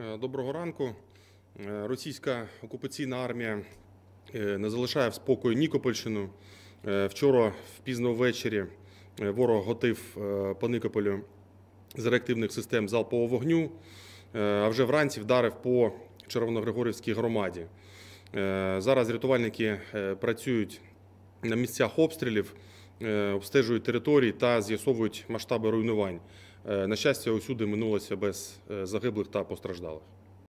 Е, доброго ранку. Е, російська окупаційна армія е, не залишає в спокою Нікопольщину. Вчора, пізно ввечері, ворог готив по Никополю з реактивних систем залпового вогню. А вже вранці вдарив по Червоногригорівській громаді. Зараз рятувальники працюють на місцях обстрілів. Е, обстежують території та з'ясовують масштаби руйнувань. Е, на щастя, усюди минулося без е, загиблих та постраждалих.